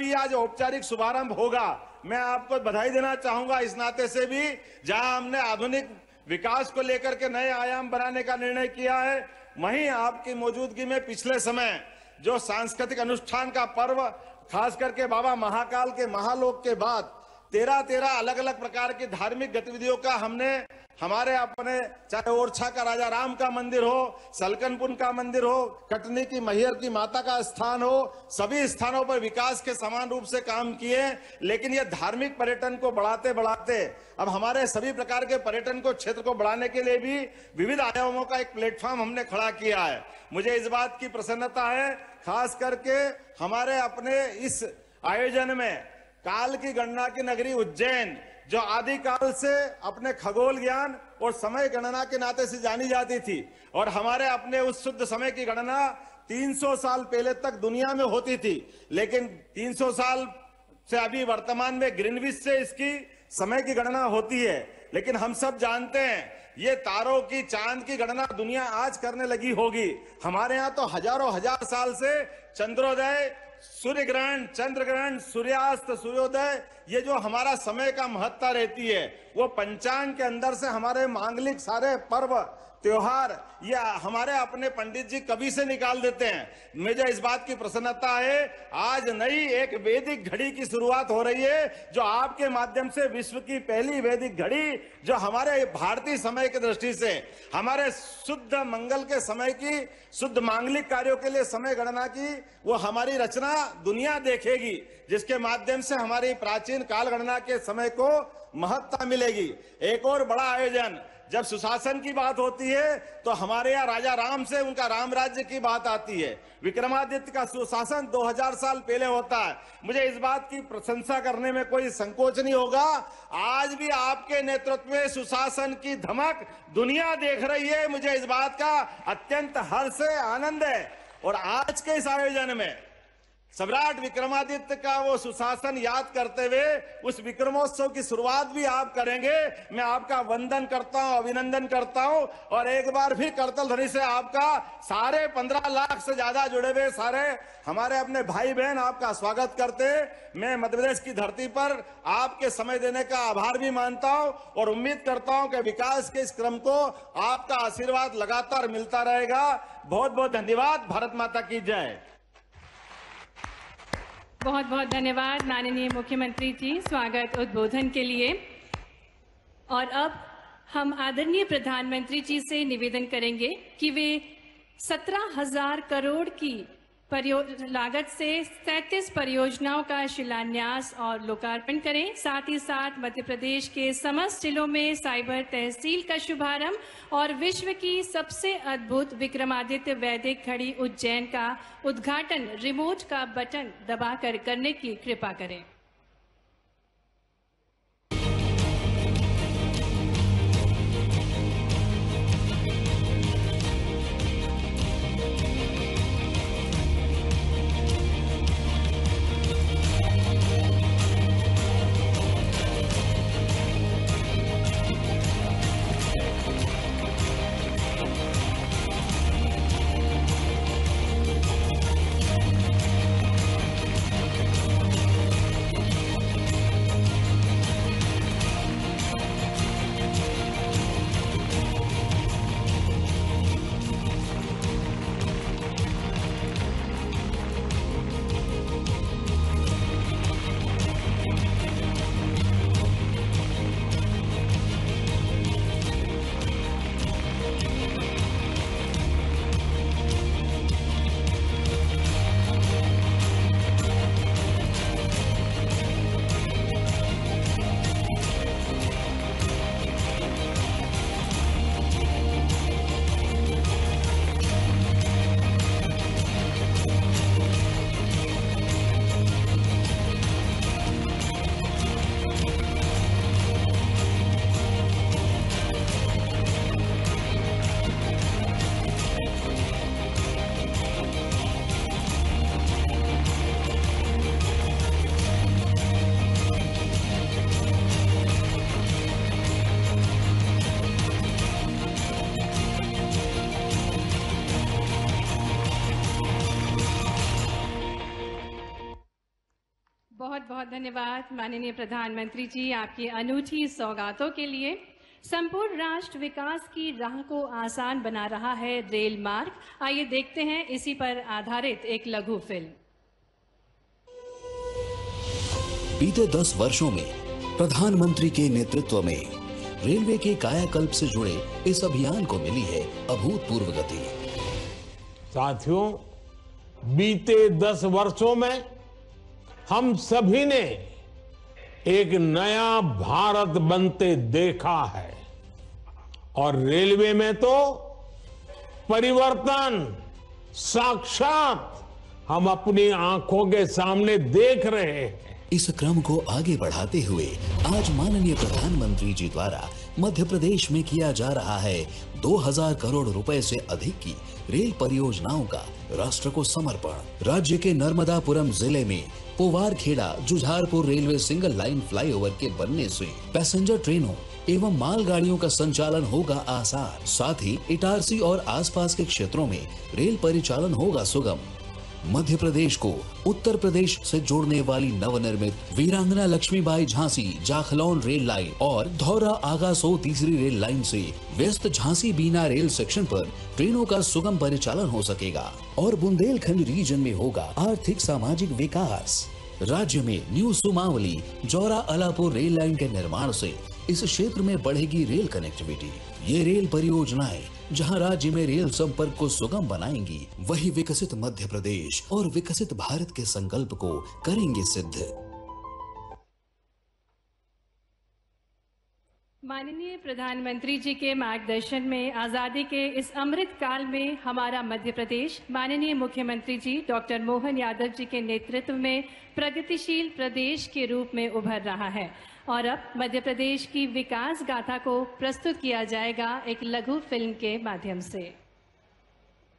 भी आज औपचारिक शुभारंभ होगा मैं आपको बधाई देना चाहूंगा इस नाते से भी जहां हमने आधुनिक विकास को लेकर के नए आयाम बनाने का निर्णय किया है वहीं आपकी मौजूदगी में पिछले समय जो सांस्कृतिक अनुष्ठान का पर्व खास करके बाबा महाकाल के महालोक के बाद तेरह तेरह अलग अलग प्रकार की धार्मिक गतिविधियों का हमने हमारे अपने चाहे ओरछा का राजा राम का मंदिर हो सलकनपुर का मंदिर हो कटनी की महियर की माता का स्थान हो सभी स्थानों पर विकास के समान रूप से काम किए लेकिन यह धार्मिक पर्यटन को बढ़ाते बढ़ाते अब हमारे सभी प्रकार के पर्यटन को क्षेत्र को बढ़ाने के लिए भी विविध आयामों का एक प्लेटफॉर्म हमने खड़ा किया है मुझे इस बात की प्रसन्नता है खास करके हमारे अपने इस आयोजन में काल की गणना की नगरी उज्जैन जो आदिकाल से अपने खगोल ज्ञान और समय गणना के नाते से जानी जाती थी और हमारे अपने उस शुद्ध समय की गणना 300 साल पहले तक दुनिया में होती थी लेकिन 300 साल से अभी वर्तमान में ग्रीनविच से इसकी समय की गणना होती है लेकिन हम सब जानते हैं ये तारों की चांद की गणना दुनिया आज करने लगी होगी हमारे यहाँ तो हजारों हजार साल से चंद्रोदय सूर्य ग्रहण चंद्र ग्रहण सूर्यास्त सूर्योदय ये जो हमारा समय का महत्ता रहती है वो पंचांग के अंदर से हमारे मांगलिक सारे पर्व त्योहार या हमारे अपने पंडित जी कभी से निकाल देते हैं मुझे इस बात की प्रसन्नता है आज नई एक वैदिक घड़ी की शुरुआत हो रही है जो आपके माध्यम से विश्व की पहली वैदिक घड़ी जो हमारे भारतीय समय की दृष्टि से हमारे शुद्ध मंगल के समय की शुद्ध मांगलिक कार्यों के लिए समय गणना की वो हमारी रचना दुनिया देखेगी जिसके माध्यम से हमारी प्राचीन काल गणना के समय को महत्ता मिलेगी एक और बड़ा आयोजन जब सुशासन की बात होती है तो हमारे यहाँ राजा राम से उनका राम राज्य की बात आती है विक्रमादित्य का सुशासन 2000 साल पहले होता है मुझे इस बात की प्रशंसा करने में कोई संकोच नहीं होगा आज भी आपके नेतृत्व में सुशासन की धमक दुनिया देख रही है मुझे इस बात का अत्यंत हर्ष आनंद है और आज के इस आयोजन में सम्राट विक्रमादित्य का वो सुशासन याद करते हुए उस विक्रमोत्सव की शुरुआत भी आप करेंगे मैं आपका वंदन करता हूं अभिनंदन करता हूं और एक बार फिर करतल धनी से आपका सारे पंद्रह लाख से ज्यादा जुड़े हुए सारे हमारे अपने भाई बहन आपका स्वागत करते मैं मध्यप्रदेश की धरती पर आपके समय देने का आभार भी मानता हूं और उम्मीद करता हूं कि विकास के इस क्रम को आपका आशीर्वाद लगातार मिलता रहेगा बहुत बहुत धन्यवाद भारत माता की जय बहुत बहुत धन्यवाद माननीय मुख्यमंत्री जी स्वागत उद्बोधन के लिए और अब हम आदरणीय प्रधानमंत्री जी से निवेदन करेंगे कि वे सत्रह हजार करोड़ की लागत से 37 परियोजनाओं का शिलान्यास और लोकार्पण करें साथ ही साथ मध्य प्रदेश के समस्त जिलों में साइबर तहसील का शुभारंभ और विश्व की सबसे अद्भुत विक्रमादित्य वैदिक घड़ी उज्जैन का उद्घाटन रिमोट का बटन दबाकर करने की कृपा करें धन्यवाद माननीय प्रधानमंत्री जी आपकी अनूठी सौगातों के लिए संपूर्ण राष्ट्र विकास की राह को आसान बना रहा है रेल मार्ग आइए देखते हैं इसी पर आधारित एक लघु फिल्म बीते दस वर्षों में प्रधानमंत्री के नेतृत्व में रेलवे के कायाकल्प से जुड़े इस अभियान को मिली है अभूतपूर्व गति साथियों बीते दस वर्षों में हम सभी ने एक नया भारत बनते देखा है और रेलवे में तो परिवर्तन साक्षात हम अपनी आंखों के सामने देख रहे हैं इस क्रम को आगे बढ़ाते हुए आज माननीय प्रधानमंत्री जी द्वारा मध्य प्रदेश में किया जा रहा है 2000 करोड़ रुपए से अधिक की रेल परियोजनाओं का राष्ट्र को समर्पण राज्य के नर्मदापुरम जिले में Powarkheda Jujharpur railway single line flyover के बनने से पैसेंजर ट्रेनों एवं मालगाड़ियों का संचालन होगा आसान साथ ही इटारसी और आसपास के क्षेत्रों में रेल परिचालन होगा सुगम मध्य प्रदेश को उत्तर प्रदेश से जोड़ने वाली नवनिर्मित वीरांगना लक्ष्मीबाई झांसी जाखलौन रेल लाइन और धौरा आगासो तीसरी रेल लाइन से व्यस्त झांसी बीना रेल सेक्शन पर ट्रेनों का सुगम परिचालन हो सकेगा और बुंदेलखंड रीजन में होगा आर्थिक सामाजिक विकास राज्य में new Sumawali Joura Alapur rail line के निर्माण से इस क्षेत्र में बढ़ेगी रेल कनेक्टिविटी ये रेल परियोजनाएं जहां राज्य में रेल संपर्क को सुगम बनाएंगी वही विकसित मध्य प्रदेश और विकसित भारत के संकल्प को करेंगे सिद्ध माननीय प्रधानमंत्री जी के मार्गदर्शन में आज़ादी के इस अमृत काल में हमारा मध्य प्रदेश माननीय मुख्यमंत्री जी डॉक्टर मोहन यादव जी के नेतृत्व में प्रगतिशील प्रदेश के रूप में उभर रहा है और अब मध्य प्रदेश की विकास गाथा को प्रस्तुत किया जाएगा एक लघु फिल्म के माध्यम से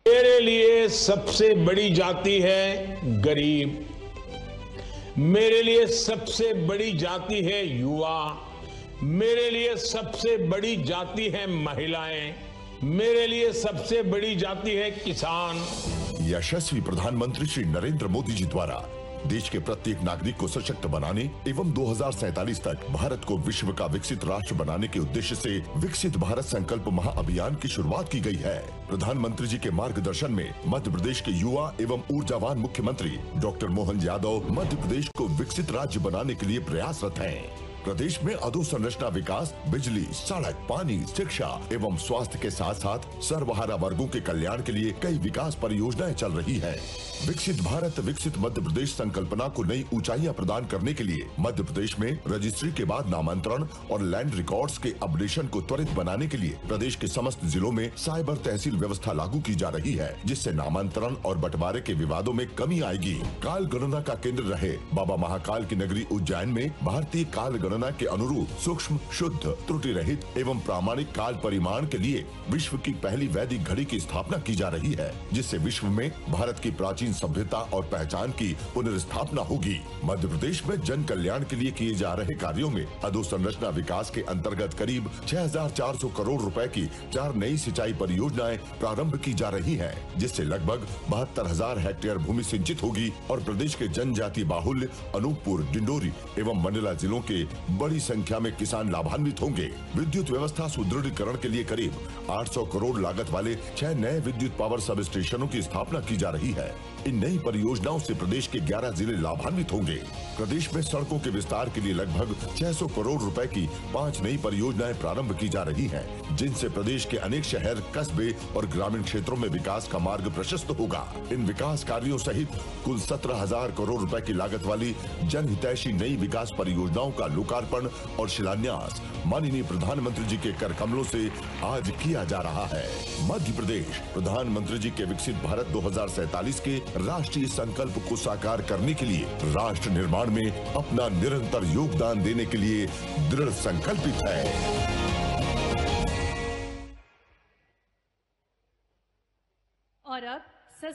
मेरे लिए सबसे बड़ी जाति है गरीब मेरे लिए सबसे बड़ी जाति है युवा मेरे लिए सबसे बड़ी जाति है महिलाएं मेरे लिए सबसे बड़ी जाति है किसान यशस्वी प्रधानमंत्री श्री नरेंद्र मोदी जी द्वारा देश के प्रत्येक नागरिक को सशक्त बनाने एवं दो तक भारत को विश्व का विकसित राष्ट्र बनाने के उद्देश्य से विकसित भारत संकल्प महाअभियान की शुरुआत की गई है प्रधानमंत्री जी के मार्गदर्शन में मध्य प्रदेश के युवा एवं ऊर्जावान मुख्यमंत्री डॉक्टर मोहन यादव मध्य प्रदेश को विकसित राज्य बनाने के लिए प्रयासरत है प्रदेश में अधोसंरचना विकास बिजली सड़क पानी शिक्षा एवं स्वास्थ्य के साथ साथ सर्वहारा वर्गों के कल्याण के लिए कई विकास परियोजनाएं चल रही है विकसित भारत विकसित मध्य प्रदेश संकल्पना को नई ऊंचाइयां प्रदान करने के लिए मध्य प्रदेश में रजिस्ट्री के बाद नामांतरण और लैंड रिकॉर्ड के अपडेशन को त्वरित बनाने के लिए प्रदेश के समस्त जिलों में साइबर तहसील व्यवस्था लागू की जा रही है जिससे नामांतरण और बंटवारे के विवादों में कमी आएगी काल गणना का केंद्र रहे बाबा महाकाल की नगरी उज्जैन में भारतीय काल गणना के अनुरूप सूक्ष्म शुद्ध त्रुटि रहित एवं प्रामाणिक काल परिमाण के लिए विश्व की पहली वैदिक घड़ी की स्थापना की जा रही है जिससे विश्व में भारत की प्राचीन सभ्यता और पहचान की पुनर्स्थापना होगी मध्य प्रदेश में जन कल्याण के लिए किए जा रहे कार्यो में अधोसंरचना विकास के अंतर्गत करीब छह करोड़ रूपए की चार नई सिंचाई परियोजनाएं प्रारंभ की जा रही है जिससे लगभग बहत्तर हजार हेक्टेयर भूमि सिंचित होगी और प्रदेश के जनजाति बाहुल्य अनूपपुर डिंडोरी एवं मंडला जिलों के बड़ी संख्या में किसान लाभान्वित होंगे विद्युत व्यवस्था सुदृढ़ीकरण के लिए करीब 800 करोड़ लागत वाले छह नए विद्युत पावर सब स्टेशनों की स्थापना की जा रही है इन नई परियोजनाओं से प्रदेश के 11 जिले लाभान्वित होंगे प्रदेश में सड़कों के विस्तार के लिए लगभग 600 करोड़ रुपए की पाँच नई परियोजनाएं प्रारंभ की जा रही है जिनसे प्रदेश के अनेक शहर कस्बे और ग्रामीण क्षेत्रों में विकास का मार्ग प्रशस्त होगा इन विकास कार्यो सहित कुल सत्रह करोड़ रूपए की लागत वाली जनहितैषी नई विकास परियोजनाओं का लुक लोकार्पण और शिलान्यास माननीय प्रधानमंत्री जी के कर कमलों से आज किया जा रहा है मध्य प्रदेश प्रधानमंत्री जी के विकसित भारत दो के राष्ट्रीय संकल्प को साकार करने के लिए राष्ट्र निर्माण में अपना निरंतर योगदान देने के लिए दृढ़ संकल्पित है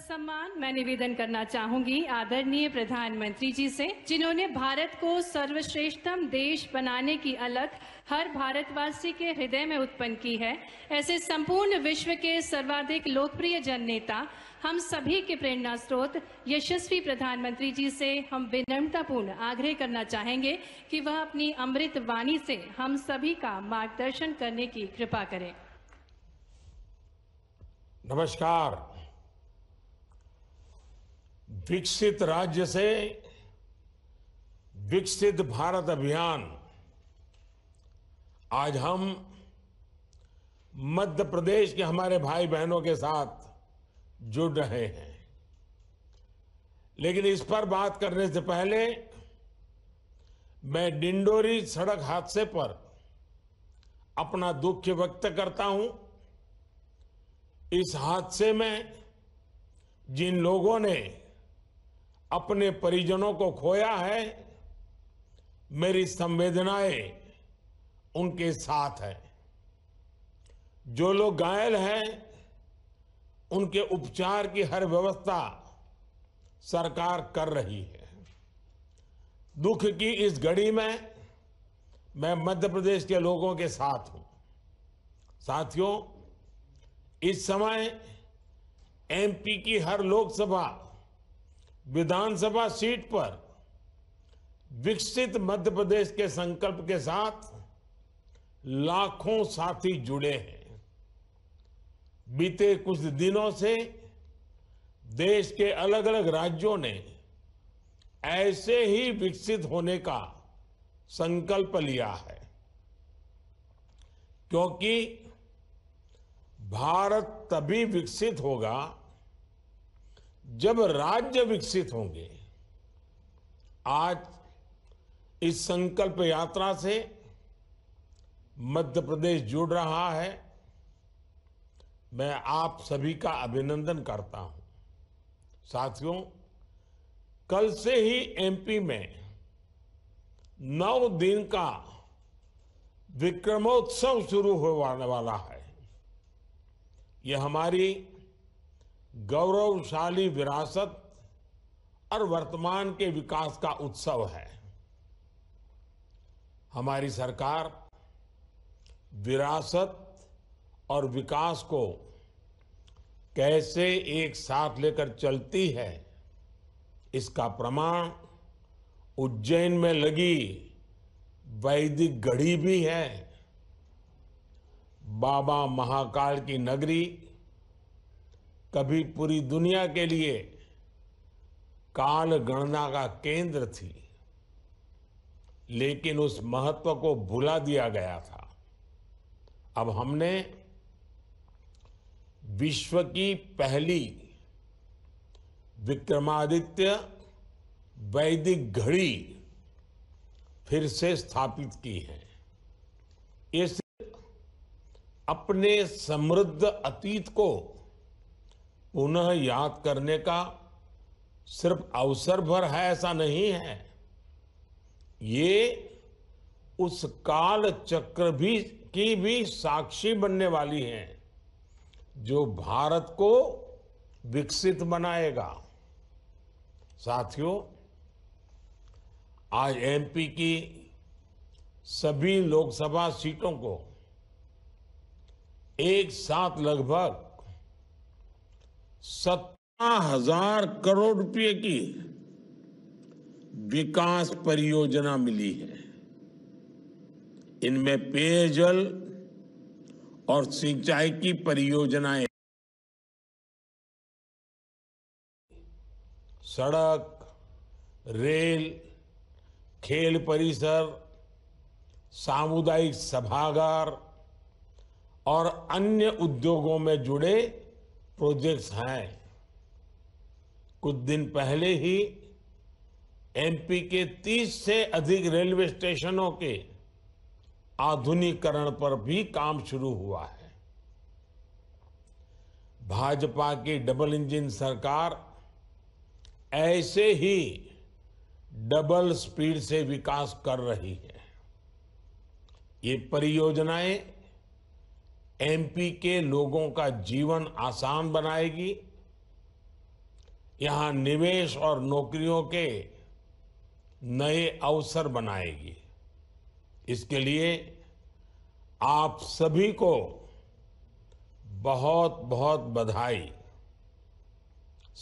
सम्मान मैं निवेदन करना चाहूंगी आदरणीय प्रधानमंत्री जी से जिन्होंने भारत को सर्वश्रेष्ठतम देश बनाने की अलग हर भारतवासी के हृदय में उत्पन्न की है ऐसे संपूर्ण विश्व के सर्वाधिक लोकप्रिय जन नेता हम सभी के प्रेरणा स्रोत यशस्वी प्रधानमंत्री जी से हम विनम्रतापूर्ण आग्रह करना चाहेंगे कि वह अपनी अमृत वाणी से हम सभी का मार्गदर्शन करने की कृपा करें नमस्कार विकसित राज्य से विकसित भारत अभियान आज हम मध्य प्रदेश के हमारे भाई बहनों के साथ जुड़ रहे हैं लेकिन इस पर बात करने से पहले मैं डिंडोरी सड़क हादसे पर अपना दुख व्यक्त करता हूं इस हादसे में जिन लोगों ने अपने परिजनों को खोया है मेरी संवेदनाएं उनके साथ हैं जो लोग घायल हैं उनके उपचार की हर व्यवस्था सरकार कर रही है दुख की इस घड़ी में मैं मध्य प्रदेश के लोगों के साथ हूं साथियों इस समय एमपी की हर लोकसभा विधानसभा सीट पर विकसित मध्य प्रदेश के संकल्प के साथ लाखों साथी जुड़े हैं बीते कुछ दिनों से देश के अलग अलग राज्यों ने ऐसे ही विकसित होने का संकल्प लिया है क्योंकि भारत तभी विकसित होगा जब राज्य विकसित होंगे आज इस संकल्प यात्रा से मध्य प्रदेश जुड़ रहा है मैं आप सभी का अभिनंदन करता हूं साथियों कल से ही एमपी में नौ दिन का विक्रमोत्सव शुरू होने वाला है यह हमारी गौरवशाली विरासत और वर्तमान के विकास का उत्सव है हमारी सरकार विरासत और विकास को कैसे एक साथ लेकर चलती है इसका प्रमाण उज्जैन में लगी वैदिक गढ़ी भी है बाबा महाकाल की नगरी कभी पूरी दुनिया के लिए काल गणना का केंद्र थी लेकिन उस महत्व को भुला दिया गया था अब हमने विश्व की पहली विक्रमादित्य वैदिक घड़ी फिर से स्थापित की है इस अपने समृद्ध अतीत को पुनः याद करने का सिर्फ अवसर भर है ऐसा नहीं है ये उस काल चक्र भी की भी साक्षी बनने वाली है जो भारत को विकसित बनाएगा साथियों आज एमपी की सभी लोकसभा सीटों को एक साथ लगभग सत्रह हजार करोड़ रुपए की विकास परियोजना मिली है इनमें पेयजल और सिंचाई की परियोजनाएं सड़क रेल खेल परिसर सामुदायिक सभागार और अन्य उद्योगों में जुड़े प्रोजेक्ट्स हैं कुछ दिन पहले ही एमपी के 30 से अधिक रेलवे स्टेशनों के आधुनिकीकरण पर भी काम शुरू हुआ है भाजपा की डबल इंजन सरकार ऐसे ही डबल स्पीड से विकास कर रही है ये परियोजनाएं एमपी के लोगों का जीवन आसान बनाएगी यहां निवेश और नौकरियों के नए अवसर बनाएगी इसके लिए आप सभी को बहुत बहुत बधाई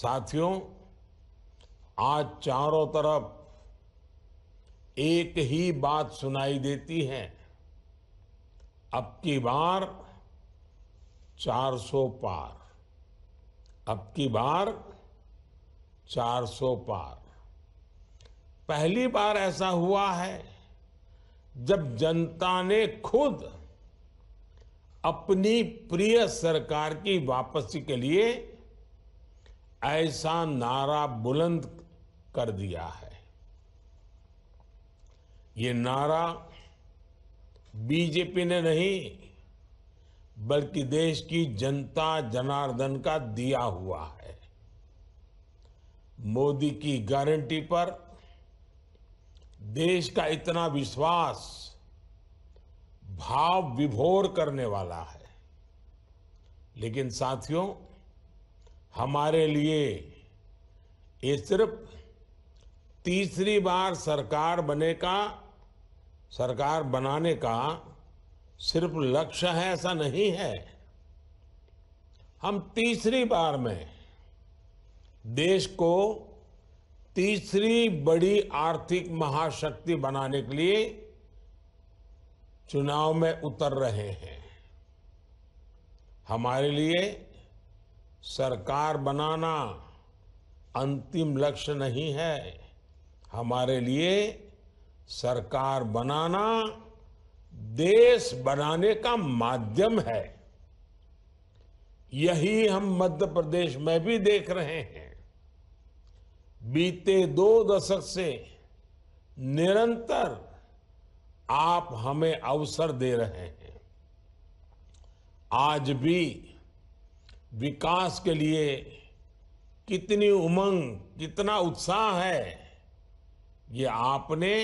साथियों आज चारों तरफ एक ही बात सुनाई देती है अब की बार 400 पार अब की बार 400 पार पहली बार ऐसा हुआ है जब जनता ने खुद अपनी प्रिय सरकार की वापसी के लिए ऐसा नारा बुलंद कर दिया है ये नारा बीजेपी ने नहीं बल्कि देश की जनता जनार्दन का दिया हुआ है मोदी की गारंटी पर देश का इतना विश्वास भाव विभोर करने वाला है लेकिन साथियों हमारे लिए ये सिर्फ तीसरी बार सरकार बने का सरकार बनाने का सिर्फ लक्ष्य है ऐसा नहीं है हम तीसरी बार में देश को तीसरी बड़ी आर्थिक महाशक्ति बनाने के लिए चुनाव में उतर रहे हैं हमारे लिए सरकार बनाना अंतिम लक्ष्य नहीं है हमारे लिए सरकार बनाना देश बनाने का माध्यम है यही हम मध्य प्रदेश में भी देख रहे हैं बीते दो दशक से निरंतर आप हमें अवसर दे रहे हैं आज भी विकास के लिए कितनी उमंग कितना उत्साह है ये आपने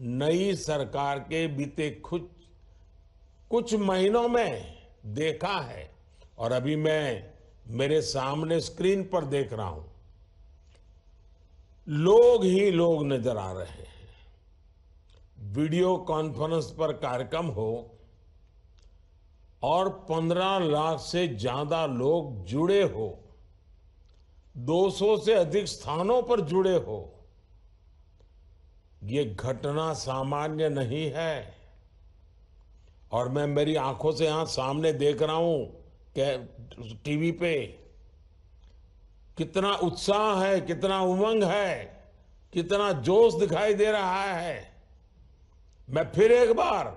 नई सरकार के बीते कुछ कुछ महीनों में देखा है और अभी मैं मेरे सामने स्क्रीन पर देख रहा हूं लोग ही लोग नजर आ रहे हैं वीडियो कॉन्फ्रेंस पर कार्यक्रम हो और 15 लाख से ज्यादा लोग जुड़े हो 200 से अधिक स्थानों पर जुड़े हो ये घटना सामान्य नहीं है और मैं मेरी आंखों से यहां सामने देख रहा हूं टीवी पे कितना उत्साह है कितना उमंग है कितना जोश दिखाई दे रहा है मैं फिर एक बार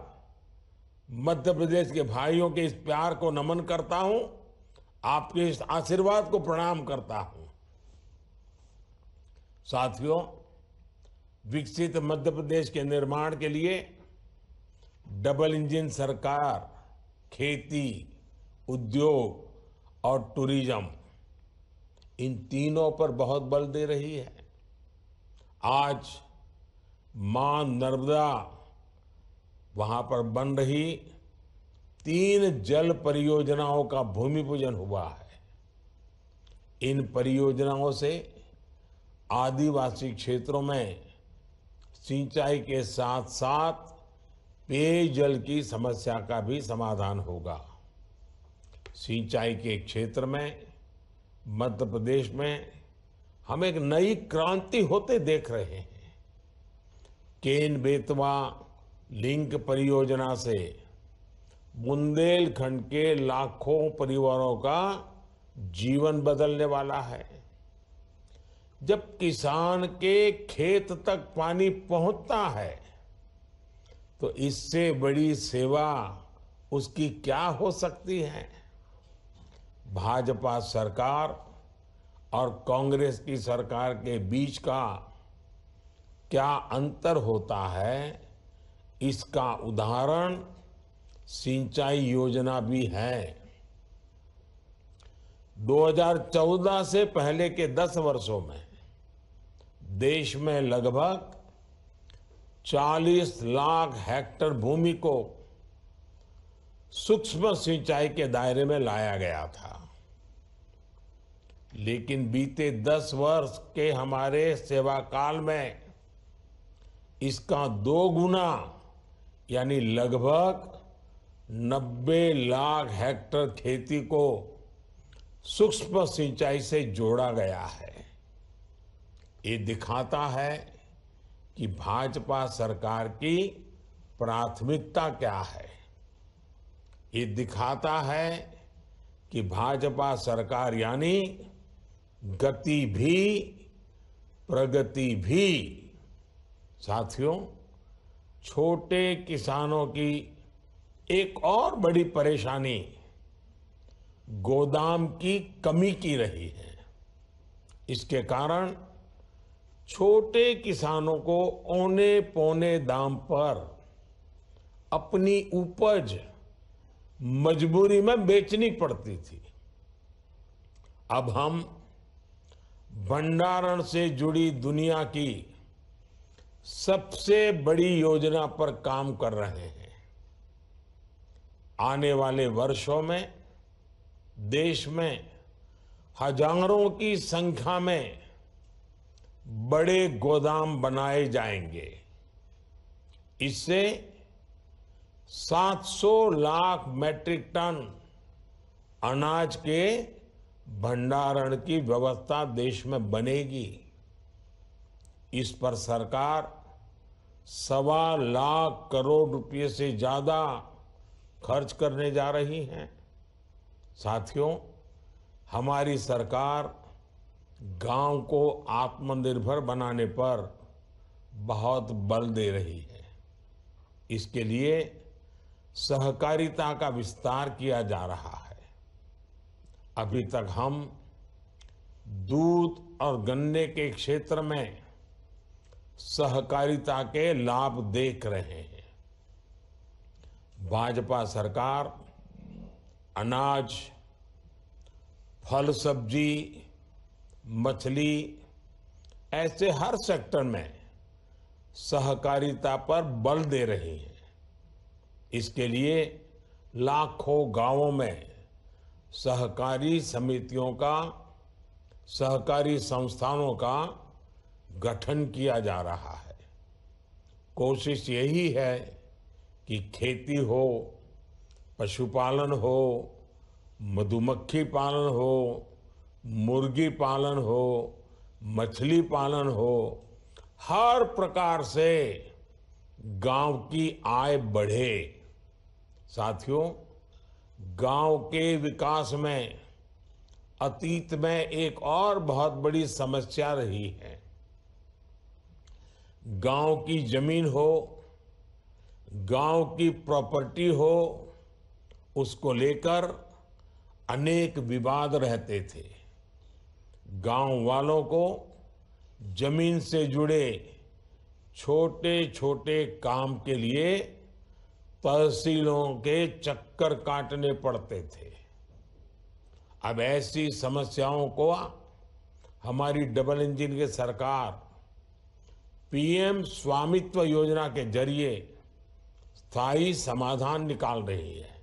मध्य प्रदेश के भाइयों के इस प्यार को नमन करता हूं आपके इस आशीर्वाद को प्रणाम करता हूं साथियों विकसित मध्य प्रदेश के निर्माण के लिए डबल इंजन सरकार खेती उद्योग और टूरिज्म इन तीनों पर बहुत बल दे रही है आज मां नर्मदा वहां पर बन रही तीन जल परियोजनाओं का भूमि पूजन हुआ है इन परियोजनाओं से आदिवासी क्षेत्रों में सिंचाई के साथ साथ पेयजल की समस्या का भी समाधान होगा सिंचाई के क्षेत्र में मध्य प्रदेश में हम एक नई क्रांति होते देख रहे हैं केन बेतवा लिंक परियोजना से बुंदेलखंड के लाखों परिवारों का जीवन बदलने वाला है जब किसान के खेत तक पानी पहुंचता है तो इससे बड़ी सेवा उसकी क्या हो सकती है भाजपा सरकार और कांग्रेस की सरकार के बीच का क्या अंतर होता है इसका उदाहरण सिंचाई योजना भी है 2014 से पहले के 10 वर्षों में देश में लगभग 40 लाख हेक्टर भूमि को सूक्ष्म सिंचाई के दायरे में लाया गया था लेकिन बीते दस वर्ष के हमारे सेवा काल में इसका दो गुना यानी लगभग 90 लाख हेक्टर खेती को सूक्ष्म सिंचाई से जोड़ा गया है ये दिखाता है कि भाजपा सरकार की प्राथमिकता क्या है ये दिखाता है कि भाजपा सरकार यानी गति भी प्रगति भी साथियों छोटे किसानों की एक और बड़ी परेशानी गोदाम की कमी की रही है इसके कारण छोटे किसानों को औने पौने दाम पर अपनी उपज मजबूरी में बेचनी पड़ती थी अब हम भंडारण से जुड़ी दुनिया की सबसे बड़ी योजना पर काम कर रहे हैं आने वाले वर्षों में देश में हजारों की संख्या में बड़े गोदाम बनाए जाएंगे इससे 700 लाख मैट्रिक टन अनाज के भंडारण की व्यवस्था देश में बनेगी इस पर सरकार सवा लाख करोड़ रुपए से ज्यादा खर्च करने जा रही है साथियों हमारी सरकार गांव को आत्मनिर्भर बनाने पर बहुत बल दे रही है इसके लिए सहकारिता का विस्तार किया जा रहा है अभी तक हम दूध और गन्ने के क्षेत्र में सहकारिता के लाभ देख रहे हैं भाजपा सरकार अनाज फल सब्जी मछली ऐसे हर सेक्टर में सहकारिता पर बल दे रही हैं इसके लिए लाखों गांवों में सहकारी समितियों का सहकारी संस्थानों का गठन किया जा रहा है कोशिश यही है कि खेती हो पशुपालन हो मधुमक्खी पालन हो मुर्गी पालन हो मछली पालन हो हर प्रकार से गांव की आय बढ़े साथियों गांव के विकास में अतीत में एक और बहुत बड़ी समस्या रही है गांव की जमीन हो गांव की प्रॉपर्टी हो उसको लेकर अनेक विवाद रहते थे गांव वालों को जमीन से जुड़े छोटे छोटे काम के लिए तहसीलों के चक्कर काटने पड़ते थे अब ऐसी समस्याओं को हमारी डबल इंजन की सरकार पीएम स्वामित्व योजना के जरिए स्थायी समाधान निकाल रही है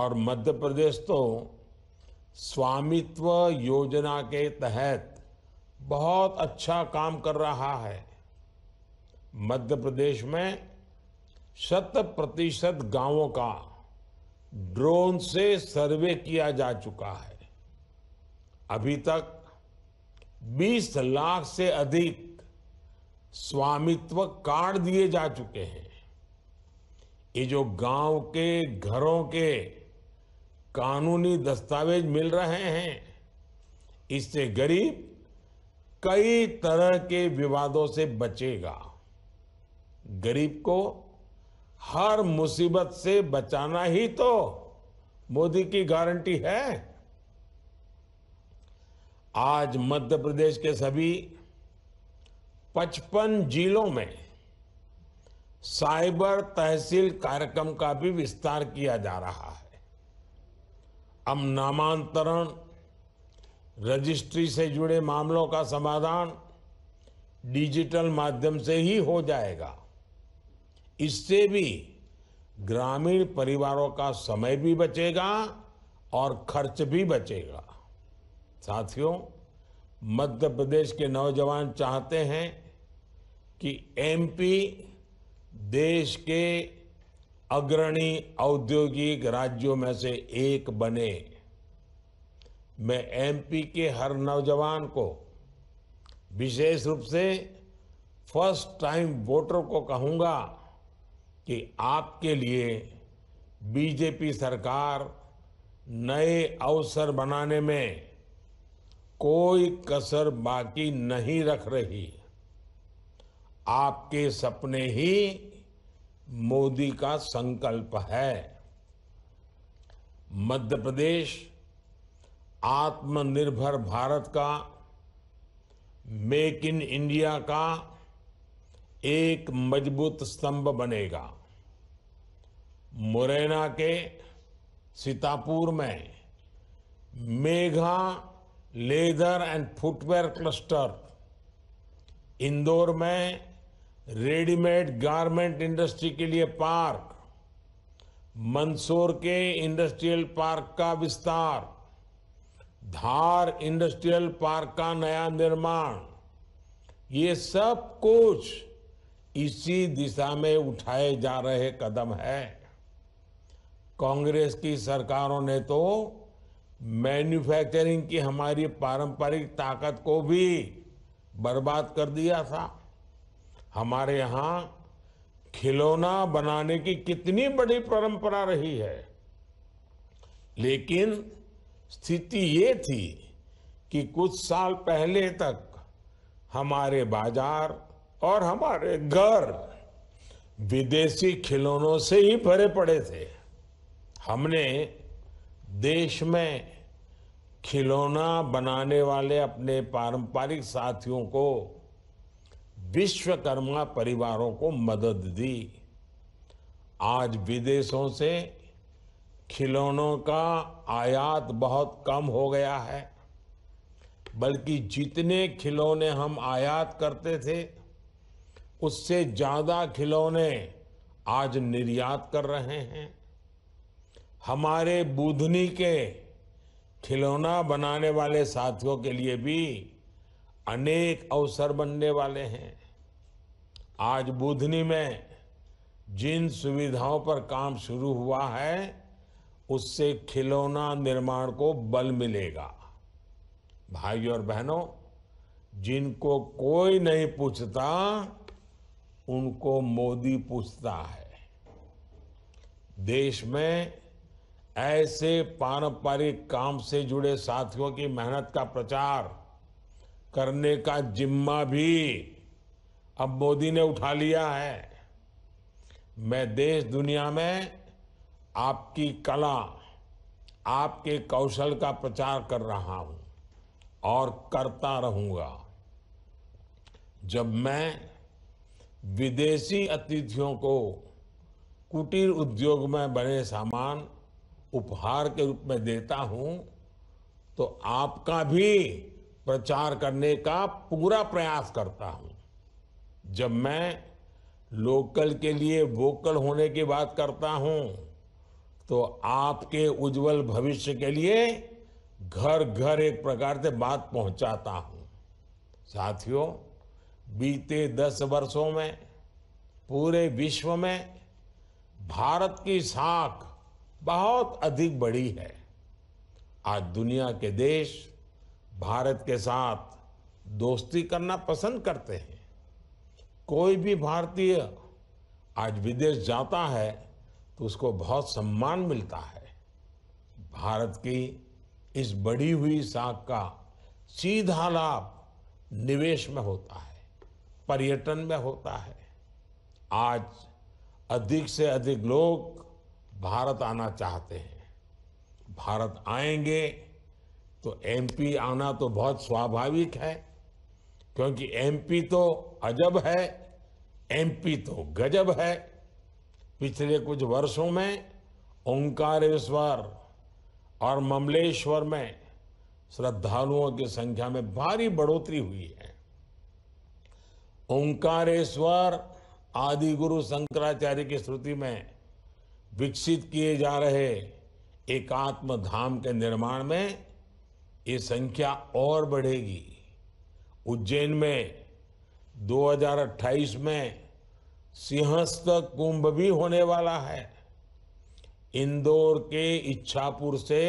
और मध्य प्रदेश तो स्वामित्व योजना के तहत बहुत अच्छा काम कर रहा है मध्य प्रदेश में शत प्रतिशत गांवों का ड्रोन से सर्वे किया जा चुका है अभी तक 20 लाख से अधिक स्वामित्व कार्ड दिए जा चुके हैं ये जो गांव के घरों के कानूनी दस्तावेज मिल रहे हैं इससे गरीब कई तरह के विवादों से बचेगा गरीब को हर मुसीबत से बचाना ही तो मोदी की गारंटी है आज मध्य प्रदेश के सभी 55 जिलों में साइबर तहसील कार्यक्रम का भी विस्तार किया जा रहा है अब नामांतरण रजिस्ट्री से जुड़े मामलों का समाधान डिजिटल माध्यम से ही हो जाएगा इससे भी ग्रामीण परिवारों का समय भी बचेगा और खर्च भी बचेगा साथियों मध्य प्रदेश के नौजवान चाहते हैं कि एमपी देश के अग्रणी औद्योगिक राज्यों में से एक बने मैं एमपी के हर नौजवान को विशेष रूप से फर्स्ट टाइम वोटर को कहूंगा कि आपके लिए बीजेपी सरकार नए अवसर बनाने में कोई कसर बाकी नहीं रख रही आपके सपने ही मोदी का संकल्प है मध्य प्रदेश आत्मनिर्भर भारत का मेक इन इंडिया का एक मजबूत स्तंभ बनेगा मुरैना के सीतापुर में mega leather and footwear cluster Indore में रेडीमेड गारमेंट इंडस्ट्री के लिए पार्क मंदसौर के इंडस्ट्रियल पार्क का विस्तार धार इंडस्ट्रियल पार्क का नया निर्माण ये सब कुछ इसी दिशा में उठाए जा रहे कदम है कांग्रेस की सरकारों ने तो मैन्युफैक्चरिंग की हमारी पारंपरिक ताकत को भी बर्बाद कर दिया था हमारे यहाँ खिलौना बनाने की कितनी बड़ी परंपरा रही है लेकिन स्थिति ये थी कि कुछ साल पहले तक हमारे बाजार और हमारे घर विदेशी खिलौनों से ही भरे पड़े थे हमने देश में खिलौना बनाने वाले अपने पारंपरिक साथियों को विश्वकर्मा परिवारों को मदद दी आज विदेशों से खिलौनों का आयात बहुत कम हो गया है बल्कि जितने खिलौने हम आयात करते थे उससे ज़्यादा खिलौने आज निर्यात कर रहे हैं हमारे बुधनी के खिलौना बनाने वाले साथियों के लिए भी अनेक अवसर बनने वाले हैं आज बुधनी में जिन सुविधाओं पर काम शुरू हुआ है उससे खिलौना निर्माण को बल मिलेगा भाइयों और बहनों जिनको कोई नहीं पूछता उनको मोदी पूछता है देश में ऐसे पारंपरिक काम से जुड़े साथियों की मेहनत का प्रचार करने का जिम्मा भी अब मोदी ने उठा लिया है मैं देश दुनिया में आपकी कला आपके कौशल का प्रचार कर रहा हूं और करता रहूंगा जब मैं विदेशी अतिथियों को कुटीर उद्योग में बने सामान उपहार के रूप में देता हूं तो आपका भी प्रचार करने का पूरा प्रयास करता हूं जब मैं लोकल के लिए वोकल होने की बात करता हूं तो आपके उज्जवल भविष्य के लिए घर घर एक प्रकार से बात पहुंचाता हूं साथियों बीते दस वर्षों में पूरे विश्व में भारत की साख बहुत अधिक बड़ी है आज दुनिया के देश भारत के साथ दोस्ती करना पसंद करते हैं कोई भी भारतीय आज विदेश जाता है तो उसको बहुत सम्मान मिलता है भारत की इस बढ़ी हुई साख का सीधा लाभ निवेश में होता है पर्यटन में होता है आज अधिक से अधिक लोग भारत आना चाहते हैं भारत आएंगे तो एमपी आना तो बहुत स्वाभाविक है क्योंकि एमपी तो अजब है एमपी तो गजब है पिछले कुछ वर्षों में ओंकारेश्वर और ममलेश्वर में श्रद्धालुओं की संख्या में भारी बढ़ोतरी हुई है ओंकारेश्वर आदि गुरु शंकराचार्य की श्रुति में विकसित किए जा रहे एकात्म धाम के निर्माण में ये संख्या और बढ़ेगी उज्जैन में 2028 में सिंहस्थ कुंभ भी होने वाला है इंदौर के इच्छापुर से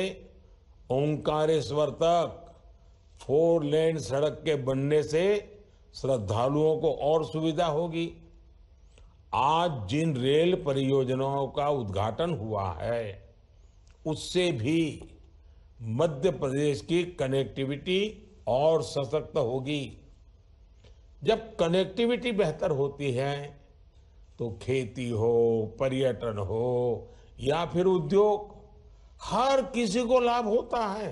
ओंकारेश्वर तक फोर लेन सड़क के बनने से श्रद्धालुओं को और सुविधा होगी आज जिन रेल परियोजनाओं का उद्घाटन हुआ है उससे भी मध्य प्रदेश की कनेक्टिविटी और सशक्त होगी जब कनेक्टिविटी बेहतर होती है तो खेती हो पर्यटन हो या फिर उद्योग हर किसी को लाभ होता है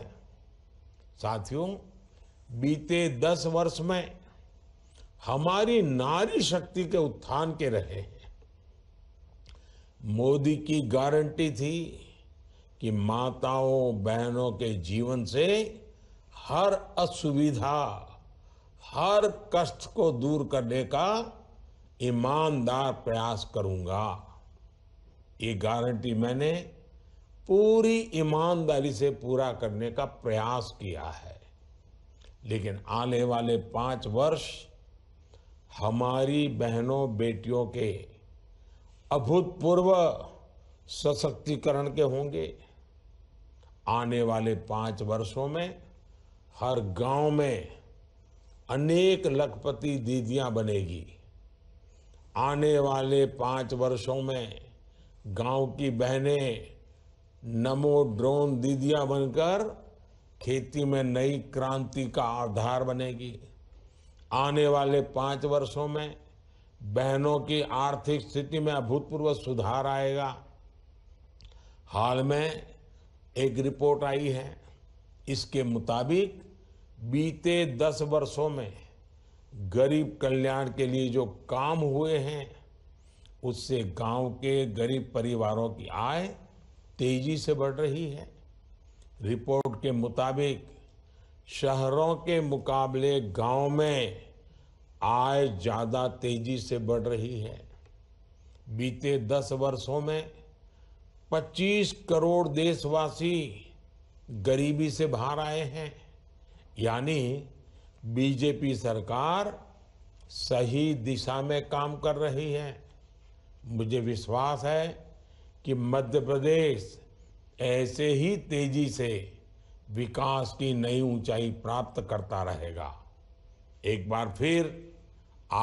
साथियों बीते दस वर्ष में हमारी नारी शक्ति के उत्थान के रहे हैं मोदी की गारंटी थी कि माताओं बहनों के जीवन से हर असुविधा हर कष्ट को दूर करने का ईमानदार प्रयास करूंगा ये गारंटी मैंने पूरी ईमानदारी से पूरा करने का प्रयास किया है लेकिन आने वाले पांच वर्ष हमारी बहनों बेटियों के अभूतपूर्व सशक्तिकरण के होंगे आने वाले पांच वर्षों में हर गांव में अनेक लखपति दीदियां बनेगी आने वाले पांच वर्षों में गांव की बहनें नमो ड्रोन दीदियां बनकर खेती में नई क्रांति का आधार बनेगी आने वाले पांच वर्षों में बहनों की आर्थिक स्थिति में अभूतपूर्व सुधार आएगा हाल में एक रिपोर्ट आई है इसके मुताबिक बीते दस वर्षों में गरीब कल्याण के लिए जो काम हुए हैं उससे गांव के गरीब परिवारों की आय तेजी से बढ़ रही है रिपोर्ट के मुताबिक शहरों के मुकाबले गांव में आय ज़्यादा तेजी से बढ़ रही है बीते दस वर्षों में 25 करोड़ देशवासी गरीबी से बाहर आए हैं यानी बीजेपी सरकार सही दिशा में काम कर रही है मुझे विश्वास है कि मध्य प्रदेश ऐसे ही तेजी से विकास की नई ऊंचाई प्राप्त करता रहेगा एक बार फिर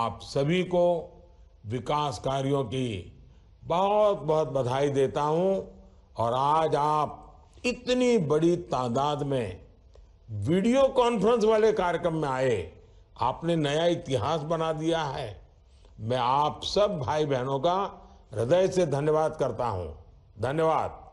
आप सभी को विकास कार्यों की बहुत बहुत बधाई देता हूं और आज आप इतनी बड़ी तादाद में वीडियो कॉन्फ्रेंस वाले कार्यक्रम में आए आपने नया इतिहास बना दिया है मैं आप सब भाई बहनों का हृदय से धन्यवाद करता हूं धन्यवाद